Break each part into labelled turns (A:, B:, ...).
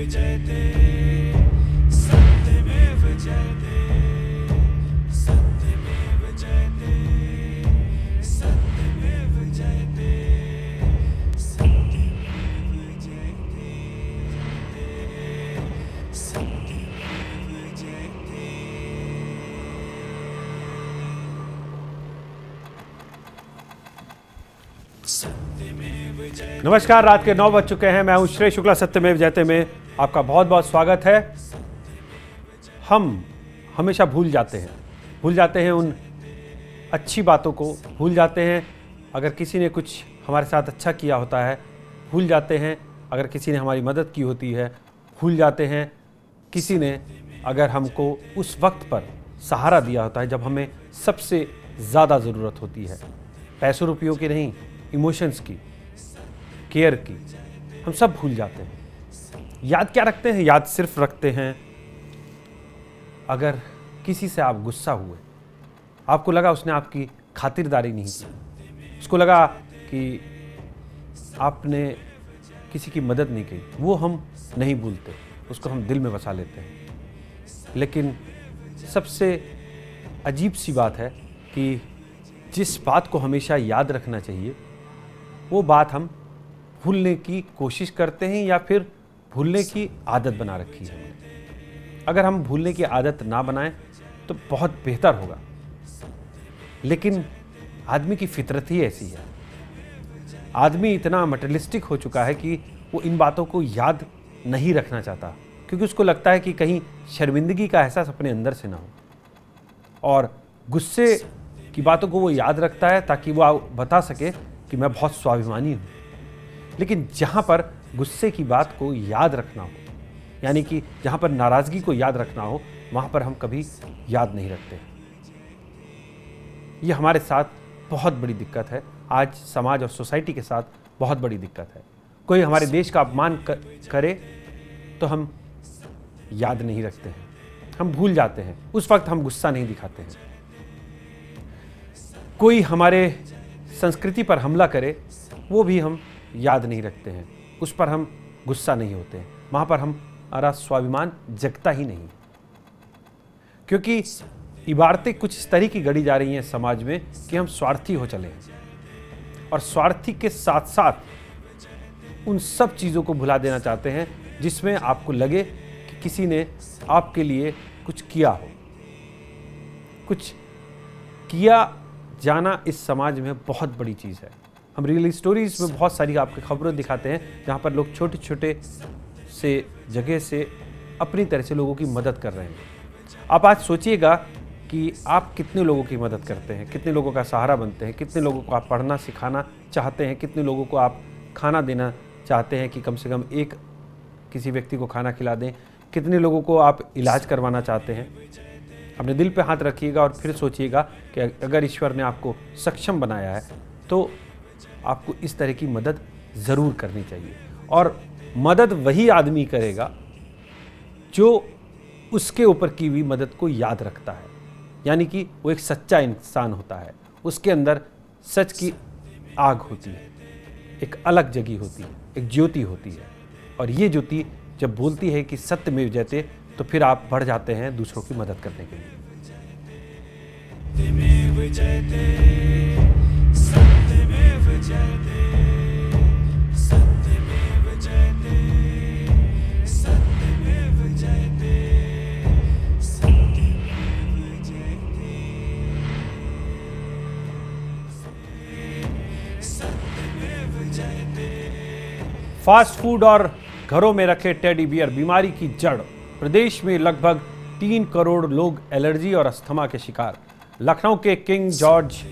A: नमस्कार
B: रात के नौ बज चुके हैं मैं हूं श्रेय शुक्ला सत्यमेव जयते में आपका बहुत बहुत स्वागत है हम हमेशा भूल जाते हैं भूल जाते हैं उन अच्छी बातों को भूल जाते हैं अगर किसी ने कुछ हमारे साथ अच्छा किया होता है भूल जाते हैं अगर किसी ने हमारी मदद की होती है भूल जाते हैं किसी ने अगर हमको उस वक्त पर सहारा दिया होता है जब हमें सबसे ज़्यादा ज़रूरत होती है पैसों रुपयों की नहीं इमोशंस की केयर की हम सब भूल जाते हैं याद क्या रखते हैं याद सिर्फ रखते हैं अगर किसी से आप गुस्सा हुए आपको लगा उसने आपकी खातिरदारी नहीं की उसको लगा कि आपने किसी की मदद नहीं की वो हम नहीं भूलते उसको हम दिल में बसा लेते हैं लेकिन सबसे अजीब सी बात है कि जिस बात को हमेशा याद रखना चाहिए वो बात हम भूलने की कोशिश करते हैं या फिर भूलने की आदत बना रखी है अगर हम भूलने की आदत ना बनाएं तो बहुत बेहतर होगा लेकिन आदमी की फितरत ही ऐसी है आदमी इतना मटलिस्टिक हो चुका है कि वो इन बातों को याद नहीं रखना चाहता क्योंकि उसको लगता है कि कहीं शर्मिंदगी का एहसास अपने अंदर से ना हो और गुस्से की बातों को वो याद रखता है ताकि वो बता सके कि मैं बहुत स्वाभिमानी हूँ लेकिन जहाँ पर गुस्से की बात को याद रखना हो यानी कि जहाँ पर नाराज़गी को याद रखना हो वहाँ पर हम कभी याद नहीं रखते ये हमारे साथ बहुत बड़ी दिक्कत है आज समाज और सोसाइटी के साथ बहुत बड़ी दिक्कत है कोई हमारे देश का अपमान करे तो हम याद नहीं रखते हैं हम भूल जाते हैं उस वक्त हम गुस्सा नहीं दिखाते हैं कोई हमारे संस्कृति पर हमला करे वो भी हम याद नहीं रखते हैं उस पर हम गुस्सा नहीं होते वहां पर हमारा स्वाभिमान जगता ही नहीं क्योंकि इबारतें कुछ इस तरह की गढ़ी जा रही हैं समाज में कि हम स्वार्थी हो चले और स्वार्थी के साथ साथ उन सब चीज़ों को भुला देना चाहते हैं जिसमें आपको लगे कि किसी ने आपके लिए कुछ किया हो कुछ किया जाना इस समाज में बहुत बड़ी चीज़ है हम रियल स्टोरीज में बहुत सारी आपकी खबरें दिखाते हैं जहाँ पर लोग छोटे छोटे से जगह से अपनी तरह से लोगों की मदद कर रहे हैं आप आज सोचिएगा कि आप कितने लोगों की मदद करते हैं कितने लोगों का सहारा बनते हैं कितने लोगों को आप पढ़ना सिखाना चाहते हैं कितने लोगों को आप खाना देना चाहते हैं कि कम से कम एक किसी व्यक्ति को खाना खिला दें कितने लोगों को आप इलाज करवाना चाहते हैं अपने दिल पे हाथ रखिएगा और फिर सोचिएगा कि अगर ईश्वर ने आपको सक्षम बनाया है तो आपको इस तरह की मदद ज़रूर करनी चाहिए और मदद वही आदमी करेगा जो उसके ऊपर की हुई मदद को याद रखता है यानी कि वो एक सच्चा इंसान होता है उसके अंदर सच की आग होती है एक अलग जगह होती है एक ज्योति होती है और ये ज्योति जब बोलती है कि सत्य में जैसे तो फिर आप बढ़ जाते हैं दूसरों की मदद करने
A: के लिए
B: फास्ट फूड और घरों में रखे टेडी बियर बीमारी की जड़ प्रदेश में लगभग तीन करोड़ लोग एलर्जी और अस्थमा के शिकार लखनऊ के किंग जॉर्ज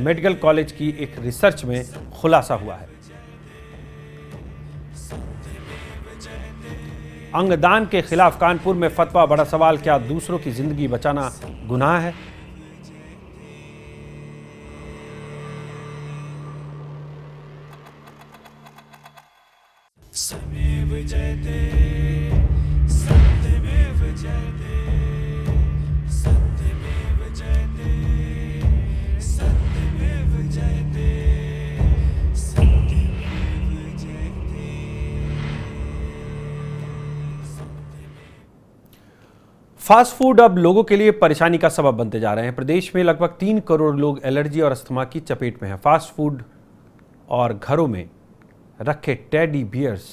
B: मेडिकल कॉलेज की एक रिसर्च में खुलासा हुआ है अंगदान के खिलाफ कानपुर में फतवा बड़ा सवाल क्या दूसरों की जिंदगी बचाना गुनाह है
A: जयते
B: फास्ट फूड अब लोगों के लिए परेशानी का सबब बनते जा रहे हैं प्रदेश में लगभग तीन करोड़ लोग एलर्जी और अस्थमा की चपेट में हैं फास्ट फूड और घरों में रखे टैडी बियर्स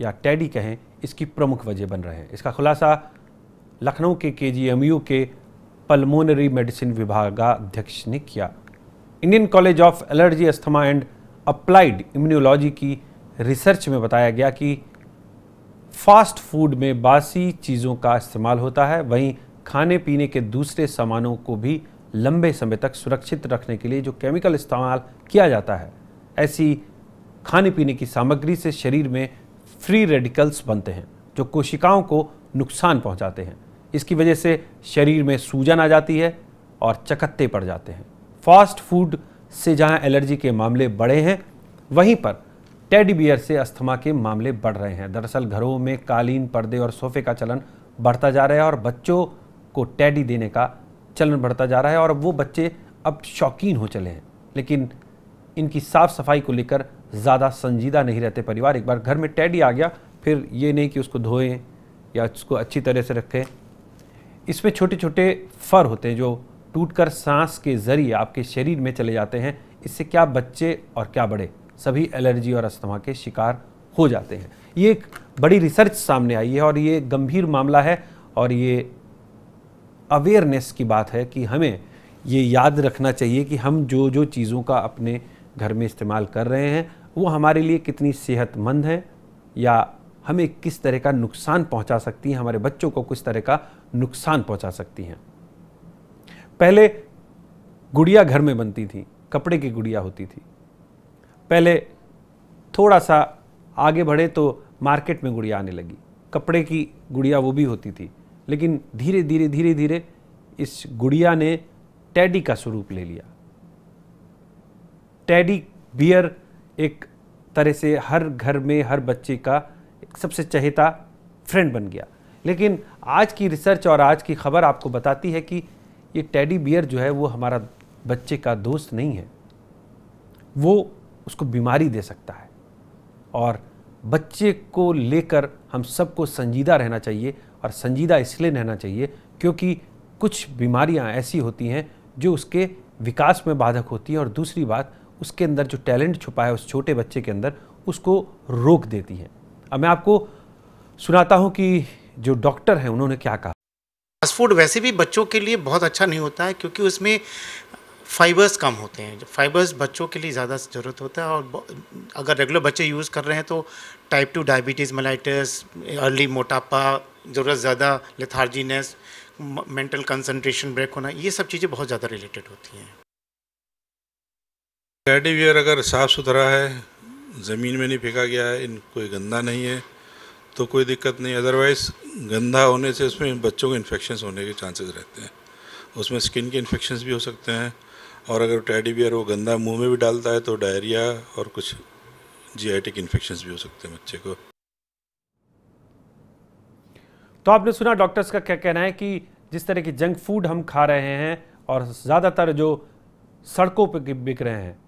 B: या टैडी कहें इसकी प्रमुख वजह बन रहे हैं इसका खुलासा लखनऊ के के के पल्मोनरी मेडिसिन विभागाध्यक्ष ने किया Indian college of allergy asthma and applied immunology की रिसर्च में बताया गया कि फास्ट फूड में बासी चीज़ों का इस्तेमाल होता है वहीं खाने पीने के दूसरे सामानों को भी लंबे समय तक सुरक्षित रखने के लिए जो केमिकल इस्तेमाल किया जाता है ऐसी खाने पीने की सामग्री से शरीर में फ्री रेडिकल्स बनते हैं जो कोशिकाओं को नुकसान पहुंचाते हैं इसकी वजह से शरीर में सूजन आ जाती है और चकत्ते पड़ जाते हैं फास्ट फूड से जहां एलर्जी के मामले बढ़े हैं वहीं पर टेडी बियर से अस्थमा के मामले बढ़ रहे हैं दरअसल घरों में कालीन पर्दे और सोफे का चलन बढ़ता जा रहा है और बच्चों को टैडी देने का चलन बढ़ता जा रहा है और वो बच्चे अब शौकीन हो चले हैं लेकिन इनकी साफ़ सफाई को लेकर ज़्यादा संजीदा नहीं रहते परिवार एक बार घर में टैडी आ गया फिर ये नहीं कि उसको धोएं या उसको अच्छी तरह से रखें इसमें छोटे छोटे फर होते हैं जो टूटकर सांस के ज़रिए आपके शरीर में चले जाते हैं इससे क्या बच्चे और क्या बड़े सभी एलर्जी और अस्थमा के शिकार हो जाते हैं ये एक बड़ी रिसर्च सामने आई है और ये गंभीर मामला है और ये अवेयरनेस की बात है कि हमें ये याद रखना चाहिए कि हम जो जो चीज़ों का अपने घर में इस्तेमाल कर रहे हैं वो हमारे लिए कितनी सेहतमंद है या हमें किस तरह का नुकसान पहुंचा सकती हैं हमारे बच्चों को किस तरह का नुकसान पहुंचा सकती हैं पहले गुड़िया घर में बनती थी कपड़े की गुड़िया होती थी पहले थोड़ा सा आगे बढ़े तो मार्केट में गुड़िया आने लगी कपड़े की गुड़िया वो भी होती थी लेकिन धीरे धीरे धीरे धीरे इस गुड़िया ने टैडी का स्वरूप ले लिया टैडी बियर एक तरह से हर घर में हर बच्चे का सबसे चहेता फ्रेंड बन गया लेकिन आज की रिसर्च और आज की खबर आपको बताती है कि ये टैडी बियर जो है वो हमारा बच्चे का दोस्त नहीं है वो उसको बीमारी दे सकता है और बच्चे को लेकर हम सबको संजीदा रहना चाहिए और संजीदा इसलिए रहना चाहिए क्योंकि कुछ बीमारियां ऐसी होती हैं जो उसके विकास में बाधक होती हैं और दूसरी बात उसके अंदर जो टैलेंट छुपा है उस छोटे बच्चे के अंदर उसको रोक देती हैं अब मैं आपको सुनाता हूँ कि जो डॉक्टर हैं उन्होंने क्या कहा
C: फास्ट फूड वैसे भी बच्चों के लिए बहुत अच्छा नहीं होता है क्योंकि उसमें फाइबर्स कम होते हैं फाइबर्स बच्चों के लिए ज़्यादा ज़रूरत होता है और अगर रेगुलर बच्चे यूज़ कर रहे हैं तो type two diabetes mellitus early मोटापा ज़रूरत ज़्यादा लेथार्जीनेस मेंटल कंसंट्रेशन ब्रेक होना ये सब चीज़ें बहुत ज़्यादा रिलेटेड होती हैं
B: टेडी अगर साफ़ सुथरा है ज़मीन में नहीं फेंका गया है इन कोई गंदा नहीं है तो कोई दिक्कत नहीं अदरवाइज़ गंदा होने से उसमें बच्चों को इन्फेक्शन होने के चांसेस रहते हैं उसमें स्किन के इन्फेक्शन भी हो सकते हैं और अगर टैडी बियर वो गंदा मुंह में भी डालता है तो डायरिया और कुछ जीआईटिक इन्फेक्शन भी हो सकते हैं बच्चे को तो आपने सुना डॉक्टर्स का क्या कहना है कि जिस तरह के जंक फूड हम खा रहे हैं और ज़्यादातर जो सड़कों पर बिक रहे हैं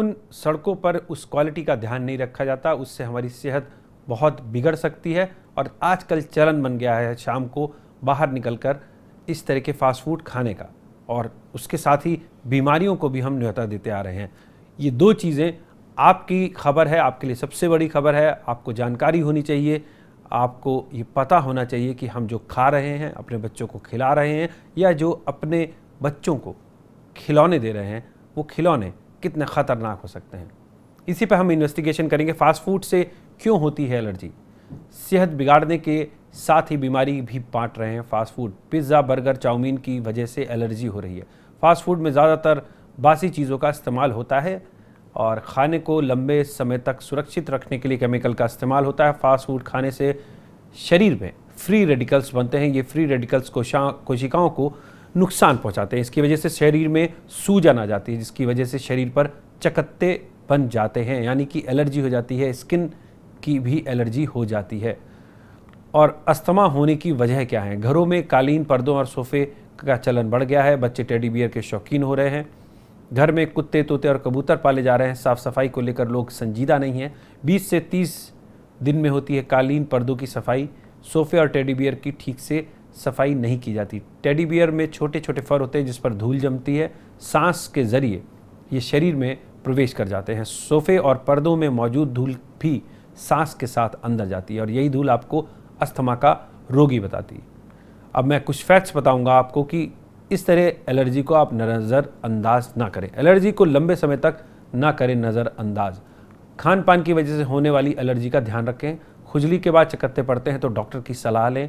B: उन सड़कों पर उस क्वालिटी का ध्यान नहीं रखा जाता उससे हमारी सेहत बहुत बिगड़ सकती है और आजकल चलन बन गया है शाम को बाहर निकलकर इस तरह के फास्ट फूड खाने का और उसके साथ ही बीमारियों को भी हम न्यौता देते आ रहे हैं ये दो चीज़ें आपकी खबर है आपके लिए सबसे बड़ी खबर है आपको जानकारी होनी चाहिए आपको ये पता होना चाहिए कि हम जो खा रहे हैं अपने बच्चों को खिला रहे हैं या जो अपने बच्चों को खिलौने दे रहे हैं वो खिलौने कितने ख़तरनाक हो सकते हैं इसी पर हम इन्वेस्टिगेशन करेंगे फास्ट फूड से क्यों होती है एलर्जी सेहत बिगाड़ने के साथ ही बीमारी भी बांट रहे हैं fast food pizza burger chowmein की वजह से एलर्जी हो रही है फास्ट फूड में ज़्यादातर बासी चीज़ों का इस्तेमाल होता है और खाने को लंबे समय तक सुरक्षित रखने के लिए केमिकल का इस्तेमाल होता है फास्ट फूड खाने से शरीर में फ्री रेडिकल्स बनते हैं ये फ्री रेडिकल्स कोशा कोशिकाओं को नुकसान पहुंचाते हैं इसकी वजह से शरीर में सूजन आ जाती है जिसकी वजह से शरीर पर चकत्ते बन जाते हैं यानी कि एलर्जी हो जाती है स्किन की भी एलर्जी हो जाती है और अस्थमा होने की वजह क्या है घरों में कालीन पर्दों और सोफे का चलन बढ़ गया है बच्चे टेडी बियर के शौकीन हो रहे हैं घर में कुत्ते तोते और कबूतर पाले जा रहे हैं साफ़ सफाई को लेकर लोग संजीदा नहीं हैं बीस से तीस दिन में होती है कालीन पर्दों की सफाई सोफे और टेडी बियर की ठीक से सफाई नहीं की जाती टेडी बियर में छोटे छोटे फर होते हैं जिस पर धूल जमती है सांस के ज़रिए ये शरीर में प्रवेश कर जाते हैं सोफे और पर्दों में मौजूद धूल भी सांस के साथ अंदर जाती है और यही धूल आपको अस्थमा का रोगी बताती है अब मैं कुछ फैक्ट्स बताऊंगा आपको कि इस तरह एलर्जी को आप नज़रअंदाज ना करें एलर्जी को लंबे समय तक ना करें नज़रअंदाज खान पान की वजह से होने वाली एलर्जी का ध्यान रखें खुजली के बाद चकत्ते पड़ते हैं तो डॉक्टर की सलाह लें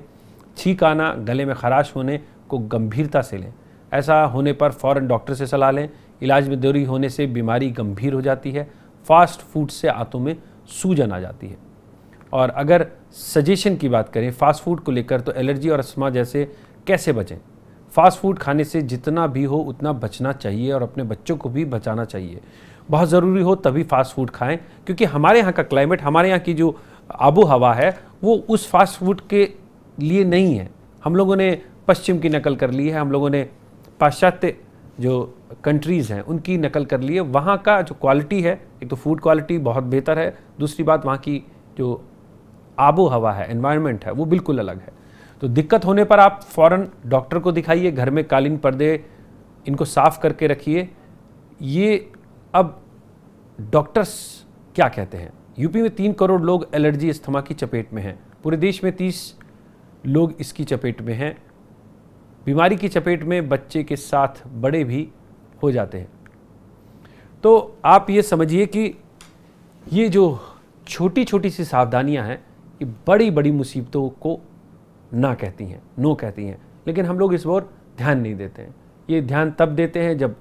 B: छींक आना गले में खराश होने को गंभीरता से लें ऐसा होने पर फ़ौरन डॉक्टर से सलाह लें इलाज में देरी होने से बीमारी गंभीर हो जाती है फास्ट फूड से आंतों में सूजन आ जाती है और अगर सजेशन की बात करें फास्ट फूड को लेकर तो एलर्जी और अस्मा जैसे कैसे बचें फास्ट फूड खाने से जितना भी हो उतना बचना चाहिए और अपने बच्चों को भी बचाना चाहिए बहुत ज़रूरी हो तभी फास्ट फूड खाएं क्योंकि हमारे यहाँ का क्लाइमेट हमारे यहाँ की जो आबो हवा है वो उस फास्ट फूड के लिए नहीं है हम लोगों ने पश्चिम की नकल कर ली है हम लोगों ने पाश्चात्य जो कंट्रीज़ हैं उनकी नकल कर ली है वहाँ का जो क्वालिटी है एक तो फूड क्वालिटी बहुत बेहतर है दूसरी बात वहाँ की जो आबो हवा है एनवायरनमेंट है वो बिल्कुल अलग है तो दिक्कत होने पर आप फौरन डॉक्टर को दिखाइए घर में कालीन पर्दे इनको साफ करके रखिए ये अब डॉक्टर्स क्या कहते हैं यूपी में तीन करोड़ लोग एलर्जी इस्थमा की चपेट में हैं पूरे देश में तीस लोग इसकी चपेट में हैं बीमारी की चपेट में बच्चे के साथ बड़े भी हो जाते हैं तो आप ये समझिए कि ये जो छोटी छोटी सी सावधानियां हैं ये बड़ी बड़ी मुसीबतों को ना कहती हैं नो कहती हैं लेकिन हम लोग इस ओर ध्यान नहीं देते हैं ये ध्यान तब देते हैं जब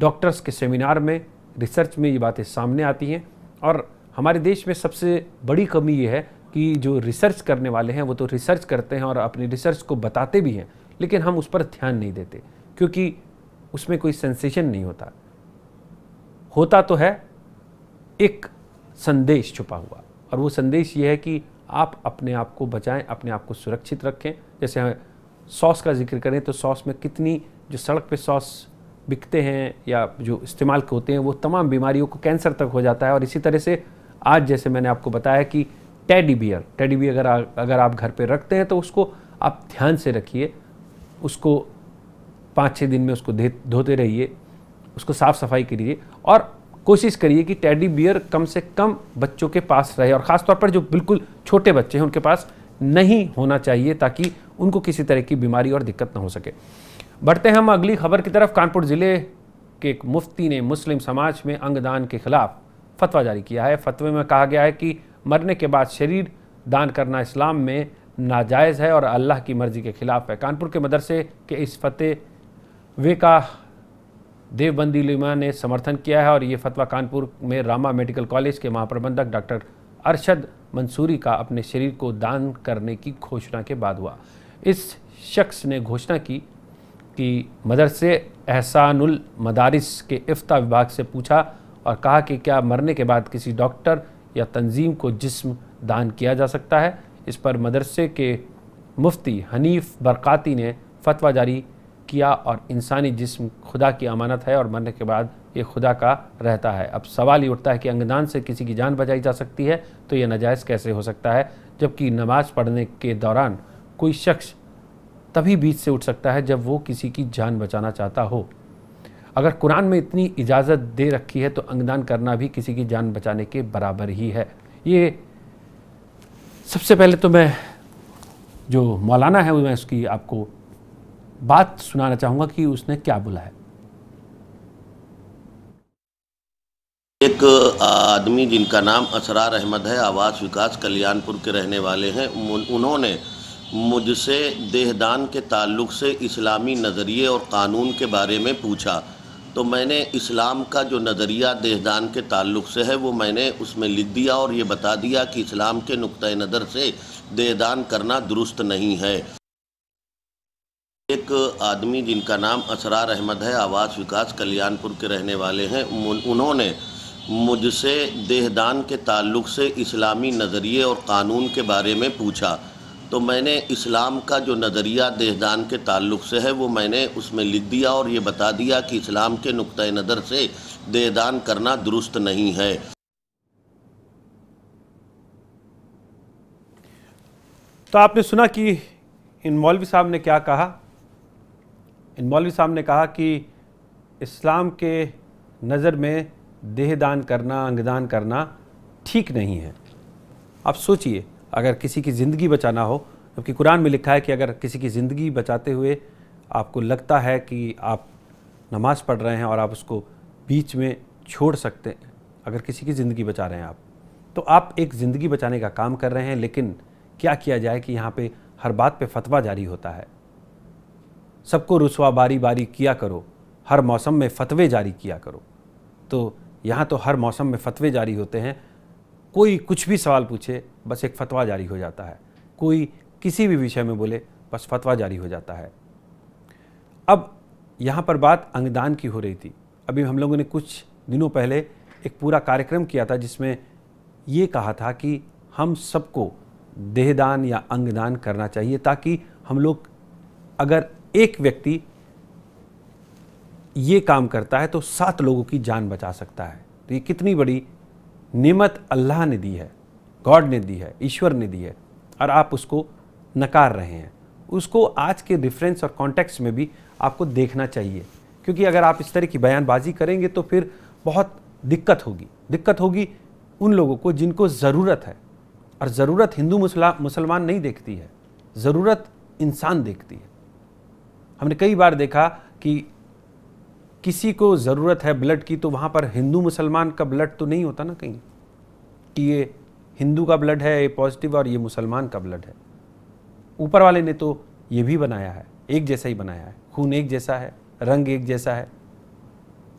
B: डॉक्टर्स के सेमिनार में रिसर्च में ये बातें सामने आती हैं और हमारे देश में सबसे बड़ी कमी ये है कि जो रिसर्च करने वाले हैं वो तो रिसर्च करते हैं और अपनी रिसर्च को बताते भी हैं लेकिन हम उस पर ध्यान नहीं देते क्योंकि उसमें कोई सेंसेशन नहीं होता होता तो है एक संदेश छुपा हुआ और वो संदेश ये है कि आप अपने आप को बचाएं अपने आप को सुरक्षित रखें जैसे हम सॉस का जिक्र करें तो सॉस में कितनी जो सड़क पे सॉस बिकते हैं या जो इस्तेमाल होते हैं वो तमाम बीमारियों को कैंसर तक हो जाता है और इसी तरह से आज जैसे मैंने आपको बताया कि टेडी बियर टेडी बियर अगर अगर आप घर पर रखते हैं तो उसको आप ध्यान से रखिए उसको पाँच छः दिन में उसको धोते रहिए उसको साफ़ सफाई करिए और कोशिश करिए कि टेडी बियर कम से कम बच्चों के पास रहे और ख़ासतौर पर जो बिल्कुल छोटे बच्चे हैं उनके पास नहीं होना चाहिए ताकि उनको किसी तरह की बीमारी और दिक्कत ना हो सके बढ़ते हैं हम अगली खबर की तरफ कानपुर ज़िले के एक मुफ्ती ने मुस्लिम समाज में अंगदान के खिलाफ फतवा जारी किया है फतवे में कहा गया है कि मरने के बाद शरीर दान करना इस्लाम में नाजायज़ है और अल्लाह की मर्ज़ी के खिलाफ है कानपुर के मदरसे के इस फतेह वे का देवबंदी लिमा ने समर्थन किया है और ये फतवा कानपुर में रामा मेडिकल कॉलेज के महाप्रबंधक डॉक्टर अरशद मंसूरी का अपने शरीर को दान करने की घोषणा के बाद हुआ इस शख्स ने घोषणा की कि मदरसे एहसानुल मदारिस के इफ्ता विभाग से पूछा और कहा कि क्या मरने के बाद किसी डॉक्टर या तंजीम को जिस्म दान किया जा सकता है इस पर मदरसे के मुफ्ती हनीफ बरक़ाती ने फतवा जारी किया और इंसानी जिस्म खुदा की अमानत है और मरने के बाद ये खुदा का रहता है अब सवाल ये उठता है कि अंगदान से किसी की जान बचाई जा सकती है तो ये नजायज़ कैसे हो सकता है जबकि नमाज पढ़ने के दौरान कोई शख्स तभी बीच से उठ सकता है जब वो किसी की जान बचाना चाहता हो अगर कुरान में इतनी इजाज़त दे रखी है तो अंगदान करना भी किसी की जान बचाने के बराबर ही है ये सबसे पहले तो मैं जो मौलाना है मैं उसकी आपको बात सुनाना चाहूँगा कि उसने क्या बोला है
C: एक आदमी जिनका नाम असरार अहमद है आवास विकास कल्याणपुर
B: के रहने वाले हैं उन्होंने मुझसे देहदान के ताल्लुक से
C: इस्लामी नज़रिए और कानून के बारे में पूछा तो मैंने इस्लाम का जो नज़रिया देहदान के ताल्लुक से है वो मैंने उसमें लिख दिया और ये बता दिया कि इस्लाम के नुक़
B: नज़र से देहदान करना दुरुस्त नहीं है एक आदमी जिनका नाम असरार अहमद है आवास विकास कल्याणपुर के रहने वाले हैं उन्होंने मुझसे देहदान के ताल्लुक से इस्लामी नज़रिए और कानून के बारे में पूछा तो मैंने इस्लाम का जो नज़रिया देहदान के ताल्लुक से है वो मैंने उसमें लिख दिया और ये बता दिया कि इस्लाम के नुक़ नज़र से देहदान करना दुरुस्त नहीं है तो आपने सुना कि इन मौलवी साहब ने क्या कहा मौलवी साहब ने कहा कि इस्लाम के नज़र में देहदान करना अंगदान करना ठीक नहीं है आप सोचिए अगर किसी की ज़िंदगी बचाना हो जबकि कुरान में लिखा है कि अगर किसी की ज़िंदगी बचाते हुए आपको लगता है कि आप नमाज़ पढ़ रहे हैं और आप उसको बीच में छोड़ सकते हैं अगर किसी की ज़िंदगी बचा रहे हैं आप तो आप एक ज़िंदगी बचाने का काम कर रहे हैं लेकिन क्या किया जाए कि यहाँ पे हर बात पे फतवा जारी होता है सबको रुसवा बारी बारी किया करो हर मौसम में फतवे जारी किया करो तो यहाँ तो हर मौसम में फतवे जारी होते हैं कोई कुछ भी सवाल पूछे बस एक फतवा जारी हो जाता है कोई किसी भी विषय में बोले बस फतवा जारी हो जाता है अब यहाँ पर बात अंगदान की हो रही थी अभी हम लोगों ने कुछ दिनों पहले एक पूरा कार्यक्रम किया था जिसमें ये कहा था कि हम सबको देहदान या अंगदान करना चाहिए ताकि हम लोग अगर एक व्यक्ति ये काम करता है तो सात लोगों की जान बचा सकता है तो ये कितनी बड़ी नेमत अल्लाह ने दी है गॉड ने दी है ईश्वर ने दी है और आप उसको नकार रहे हैं उसको आज के रिफरेंस और कॉन्टेक्स्ट में भी आपको देखना चाहिए क्योंकि अगर आप इस तरह की बयानबाजी करेंगे तो फिर बहुत दिक्कत होगी दिक्कत होगी उन लोगों को जिनको ज़रूरत है और ज़रूरत हिंदू मुसलमान नहीं देखती है ज़रूरत इंसान देखती है हमने कई बार देखा कि किसी को ज़रूरत है ब्लड की तो वहाँ पर हिंदू मुसलमान का ब्लड तो नहीं होता ना कहीं कि ये हिंदू का ब्लड है ये पॉजिटिव और ये मुसलमान का ब्लड है ऊपर वाले ने तो ये भी बनाया है एक जैसा ही बनाया है खून एक जैसा है रंग एक जैसा है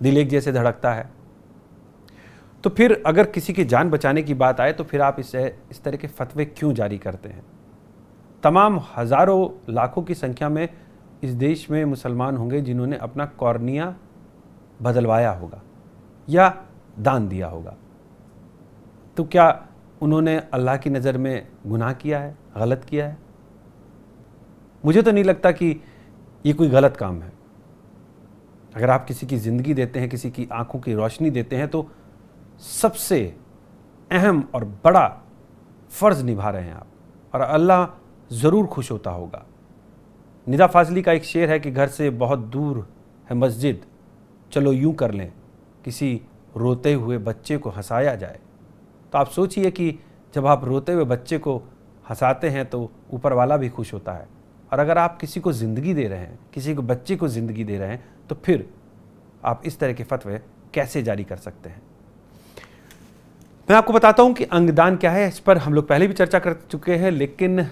B: दिल एक जैसे धड़कता है तो फिर अगर किसी की जान बचाने की बात आए तो फिर आप इसे इस तरह के फतवे क्यों जारी करते हैं तमाम हज़ारों लाखों की संख्या में इस देश में मुसलमान होंगे जिन्होंने अपना कॉर्निया बदलवाया होगा या दान दिया होगा तो क्या उन्होंने अल्लाह की नज़र में गुनाह किया है गलत किया है मुझे तो नहीं लगता कि ये कोई गलत काम है अगर आप किसी की ज़िंदगी देते हैं किसी की आंखों की रोशनी देते हैं तो सबसे अहम और बड़ा फ़र्ज़ निभा रहे हैं आप और अल्लाह ज़रूर खुश होता होगा निदा फाजली का एक शेर है कि घर से बहुत दूर है मस्जिद चलो यूं कर लें किसी रोते हुए बच्चे को हंसाया जाए तो आप सोचिए कि जब आप रोते हुए बच्चे को हंसाते हैं तो ऊपर वाला भी खुश होता है और अगर आप किसी को ज़िंदगी दे रहे हैं किसी को बच्चे को ज़िंदगी दे रहे हैं तो फिर आप इस तरह के फतवे कैसे जारी कर सकते हैं मैं आपको बताता हूँ कि अंगदान क्या है इस पर हम लोग पहले भी चर्चा कर चुके हैं लेकिन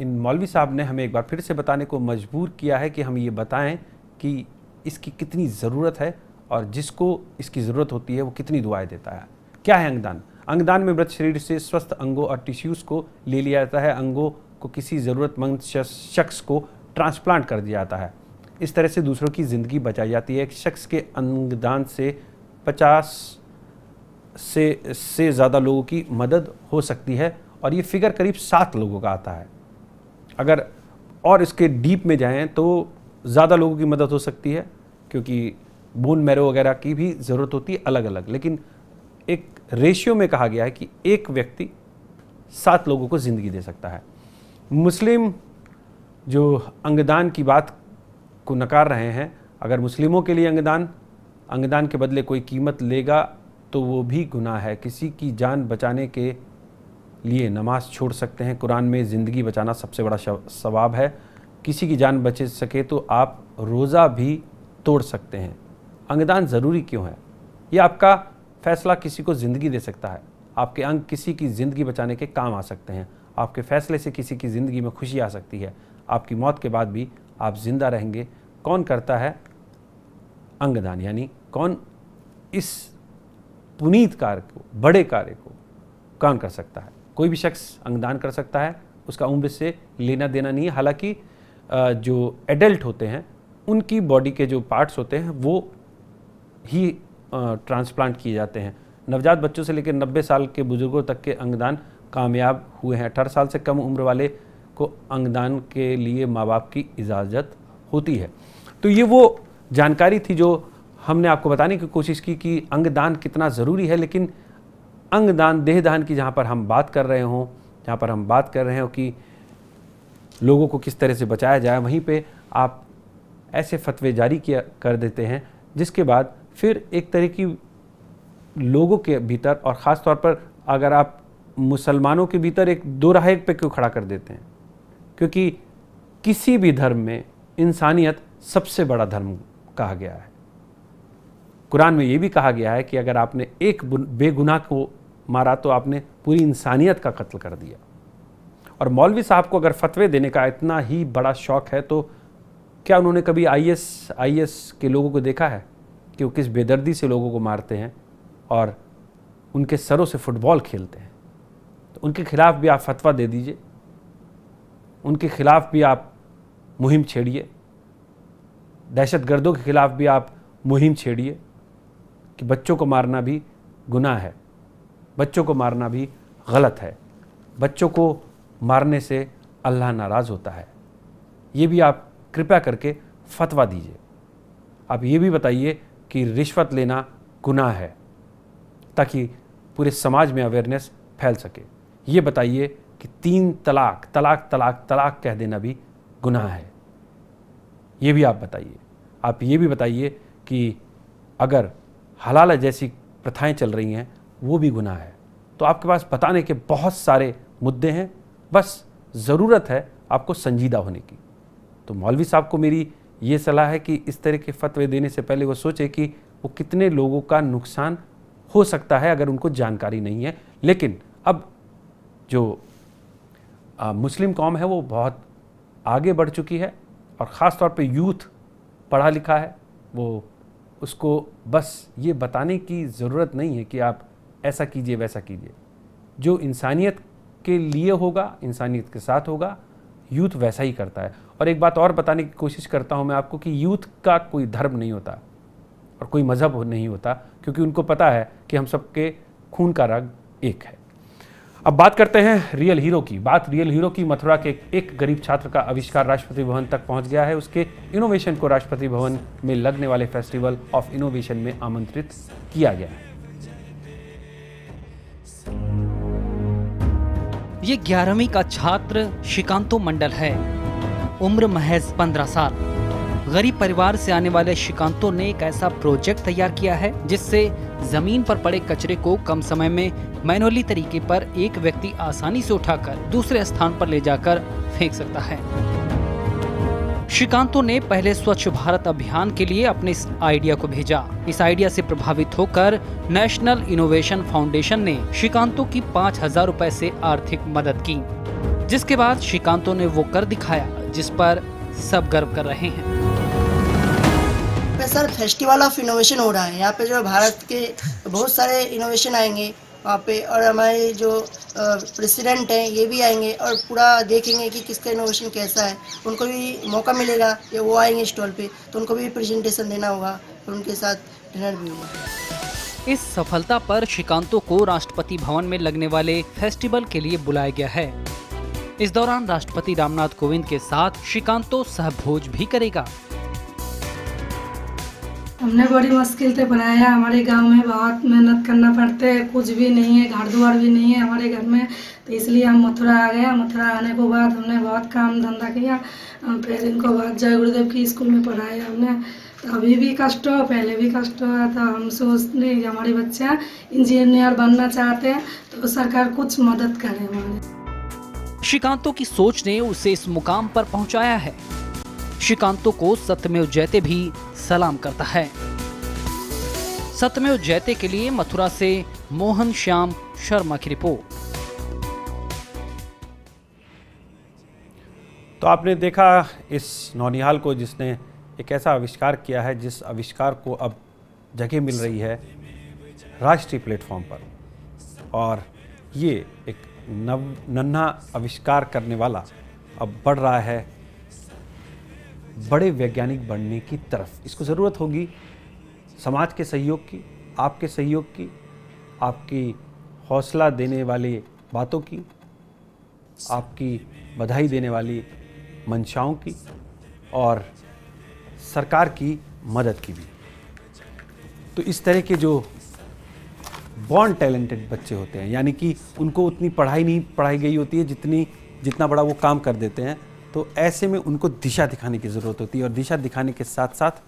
B: इन मौलवी साहब ने हमें एक बार फिर से बताने को मजबूर किया है कि हम ये बताएं कि इसकी कितनी ज़रूरत है और जिसको इसकी ज़रूरत होती है वो कितनी दुआएं देता है क्या है अंगदान अंगदान में मृत शरीर से स्वस्थ अंगों और टिश्यूज़ को ले लिया जाता है अंगों को किसी ज़रूरतमंद शख्स को ट्रांसप्लांट कर दिया जाता है इस तरह से दूसरों की ज़िंदगी बचाई जाती है एक शख्स के अंगदान से पचास से से ज़्यादा लोगों की मदद हो सकती है और ये फिगर करीब सात लोगों का आता है अगर और इसके डीप में जाएँ तो ज़्यादा लोगों की मदद हो सकती है क्योंकि बोन मैरो वगैरह की भी ज़रूरत होती है अलग अलग लेकिन एक रेशियो में कहा गया है कि एक व्यक्ति सात लोगों को ज़िंदगी दे सकता है मुस्लिम जो अंगदान की बात को नकार रहे हैं अगर मुस्लिमों के लिए अंगदान अंगदान के बदले कोई कीमत लेगा तो वो भी गुनाह है किसी की जान बचाने के लिए नमाज छोड़ सकते हैं कुरान में ज़िंदगी बचाना सबसे बड़ा सवाब है किसी की जान बच सके तो आप रोज़ा भी तोड़ सकते हैं अंगदान ज़रूरी क्यों है यह आपका फ़ैसला किसी को ज़िंदगी दे सकता है आपके अंग किसी की ज़िंदगी बचाने के काम आ सकते हैं आपके फ़ैसले से किसी की ज़िंदगी में खुशी आ सकती है आपकी मौत के बाद भी आप ज़िंदा रहेंगे कौन करता है अंगदान यानी कौन इस पुनीत कार्य को बड़े कार्य को कौन कर सकता है कोई भी शख्स अंगदान कर सकता है उसका उम्र से लेना देना नहीं है हालांकि जो एडल्ट होते हैं उनकी बॉडी के जो पार्ट्स होते हैं वो ही ट्रांसप्लांट किए जाते हैं नवजात बच्चों से लेकर 90 साल के बुजुर्गों तक के अंगदान कामयाब हुए हैं अठारह साल से कम उम्र वाले को अंगदान के लिए माँ बाप की इजाज़त होती है तो ये वो जानकारी थी जो हमने आपको बताने की कोशिश की कि अंगदान कितना ज़रूरी है लेकिन अंग दान देह दान की जहाँ पर हम बात कर रहे हों जहाँ पर हम बात कर रहे हो कि लोगों को किस तरह से बचाया जाए वहीं पे आप ऐसे फतवे जारी किया कर देते हैं जिसके बाद फिर एक तरह की लोगों के भीतर और ख़ास तौर पर अगर आप मुसलमानों के भीतर एक दो राह पे क्यों खड़ा कर देते हैं क्योंकि किसी भी धर्म में इंसानियत सबसे बड़ा धर्म कहा गया है कुरान में ये भी कहा गया है कि अगर आपने एक बेगुनाह को मारा तो आपने पूरी इंसानियत का कत्ल कर दिया और मौलवी साहब को अगर फतवे देने का इतना ही बड़ा शौक़ है तो क्या उन्होंने कभी आईएस आईएस के लोगों को देखा है कि वो किस बेदर्दी से लोगों को मारते हैं और उनके सरों से फुटबॉल खेलते हैं तो उनके खिलाफ भी आप फतवा दे दीजिए उनके खिलाफ भी आप मुहिम छेड़िए दहशत गर्दों के खिलाफ भी आप मुहिम छेड़िए कि बच्चों को मारना भी गुनाह है बच्चों को मारना भी गलत है बच्चों को मारने से अल्लाह नाराज़ होता है ये भी आप कृपया करके फतवा दीजिए आप ये भी बताइए कि रिश्वत लेना गुनाह है ताकि पूरे समाज में अवेयरनेस फैल सके ये बताइए कि तीन तलाक तलाक तलाक तलाक कह देना भी गुनाह है ये भी आप बताइए आप ये भी बताइए कि अगर हलाल जैसी प्रथाएं चल रही हैं वो भी गुनाह है तो आपके पास बताने के बहुत सारे मुद्दे हैं बस ज़रूरत है आपको संजीदा होने की तो मौलवी साहब को मेरी ये सलाह है कि इस तरह के फतवे देने से पहले वो सोचे कि वो कितने लोगों का नुकसान हो सकता है अगर उनको जानकारी नहीं है लेकिन अब जो आ, मुस्लिम कौम है वो बहुत आगे बढ़ चुकी है और ख़ास तौर पे यूथ पढ़ा लिखा है वो उसको बस ये बताने की ज़रूरत नहीं है कि आप ऐसा कीजिए वैसा कीजिए जो इंसानियत के लिए होगा इंसानियत के साथ होगा यूथ वैसा ही करता है और एक बात और बताने की कोशिश करता हूँ मैं आपको कि यूथ का कोई धर्म नहीं होता और कोई मज़हब नहीं होता क्योंकि उनको पता है कि हम सबके खून का रंग एक है अब बात करते हैं रियल हीरो की बात रियल हीरो की मथुरा के एक गरीब छात्र का आविष्कार राष्ट्रपति भवन तक पहुंच गया है उसके इनोवेशन को राष्ट्रपति भवन में लगने वाले फेस्टिवल ऑफ इनोवेशन में आमंत्रित किया गया है
C: ये ग्यारहवीं का छात्र शिकांतो मंडल है उम्र महज पंद्रह साल गरीब परिवार से आने वाले शिकांतो ने एक ऐसा प्रोजेक्ट तैयार किया है जिससे जमीन पर पड़े कचरे को कम समय में मैनुअली तरीके पर एक व्यक्ति आसानी से उठाकर दूसरे स्थान पर ले जाकर फेंक सकता है श्रीकांतो ने पहले स्वच्छ भारत अभियान के लिए अपने इस आइडिया को भेजा इस आइडिया से प्रभावित होकर नेशनल इनोवेशन फाउंडेशन ने श्रीकांतो की पाँच हजार रूपए ऐसी आर्थिक मदद की जिसके बाद श्रीकांतो ने वो कर दिखाया जिस पर सब गर्व कर रहे हैं सर फेस्टिवल ऑफ इनोवेशन हो रहा है यहाँ पे जो भारत के बहुत सारे इनोवेशन आएंगे वहाँ पे और हमारे जो प्रेसिडेंट हैं ये भी आएंगे और पूरा देखेंगे कि किसका इनोवेशन कैसा है उनको भी मौका मिलेगा ये वो आएंगे स्टॉल पे तो उनको भी प्रेजेंटेशन देना होगा और उनके साथ डिनर भी होगा इस सफलता पर शिकांतों को राष्ट्रपति भवन में लगने वाले फेस्टिवल के लिए बुलाया गया है इस दौरान राष्ट्रपति रामनाथ कोविंद के साथ श्रीकांतो सहभोज भी करेगा हमने बड़ी मुश्किल से बनाया हमारे गांव में बहुत मेहनत करना पड़ता है कुछ भी नहीं है घर द्वार भी नहीं है हमारे घर में तो इसलिए हम मथुरा आ गए मथुरा आने के बाद हमने बहुत काम धंधा किया फिर इनको बाद जय गुरुदेव की स्कूल में पढ़ाया हमने तो अभी भी कष्ट हो पहले भी कष्ट हो तो हम सोचते हमारे बच्चे इंजीनियर बनना चाहते हैं तो सरकार कुछ मदद करे हमारे श्रीकांतों की सोच ने उसे इस मुकाम पर पहुंचाया है श्रीकांतो को सत्यमेव जयते भी सलाम करता है सत्यमेव जयते के लिए मथुरा से मोहन श्याम शर्मा की रिपोर्ट
B: तो आपने देखा इस नौनिहाल को जिसने एक ऐसा आविष्कार किया है जिस आविष्कार को अब जगह मिल रही है राष्ट्रीय प्लेटफॉर्म पर और ये एक नव नन्हा आविष्कार करने वाला अब बढ़ रहा है बड़े वैज्ञानिक बनने की तरफ इसको ज़रूरत होगी समाज के सहयोग की आपके सहयोग की आपकी हौसला देने वाली बातों की आपकी बधाई देने वाली मंशाओं की और सरकार की मदद की भी तो इस तरह के जो बॉन्ड टैलेंटेड बच्चे होते हैं यानी कि उनको उतनी पढ़ाई नहीं पढ़ाई गई होती है जितनी जितना बड़ा वो काम कर देते हैं तो ऐसे में उनको दिशा दिखाने की ज़रूरत होती है और दिशा दिखाने के साथ साथ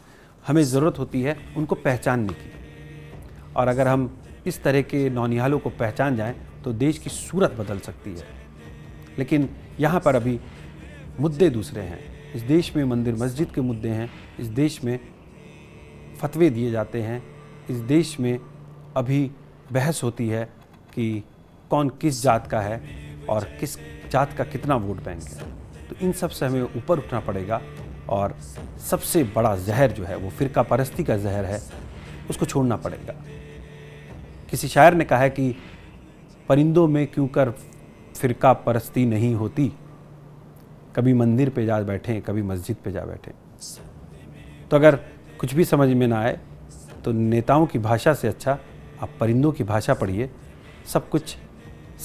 B: हमें ज़रूरत होती है उनको पहचानने की और अगर हम इस तरह के नौनिहालों को पहचान जाएं तो देश की सूरत बदल सकती है लेकिन यहाँ पर अभी मुद्दे दूसरे हैं इस देश में मंदिर मस्जिद के मुद्दे हैं इस देश में फतवे दिए जाते हैं इस देश में अभी बहस होती है कि कौन किस जात का है और किस जात का कितना वोट बैंक है इन सब से हमें ऊपर उठना पड़ेगा और सबसे बड़ा जहर जो है वो फ़िरका परस्ती का जहर है उसको छोड़ना पड़ेगा किसी शायर ने कहा है कि परिंदों में क्यों कर फ़िरका परस्ती नहीं होती कभी मंदिर पे जा बैठें कभी मस्जिद पे जा बैठें तो अगर कुछ भी समझ में ना आए तो नेताओं की भाषा से अच्छा आप परिंदों की भाषा पढ़िए सब कुछ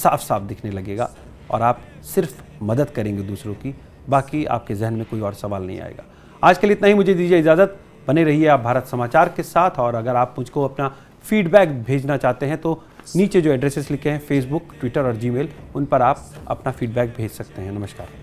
B: साफ साफ दिखने लगेगा और आप सिर्फ मदद करेंगे दूसरों की बाकी आपके जहन में कोई और सवाल नहीं आएगा आज के लिए इतना ही मुझे दीजिए इजाज़त बने रहिए आप भारत समाचार के साथ और अगर आप मुझको अपना फीडबैक भेजना चाहते हैं तो नीचे जो एड्रेसेस लिखे हैं फेसबुक ट्विटर और जीमेल उन पर आप अपना फीडबैक भेज सकते हैं नमस्कार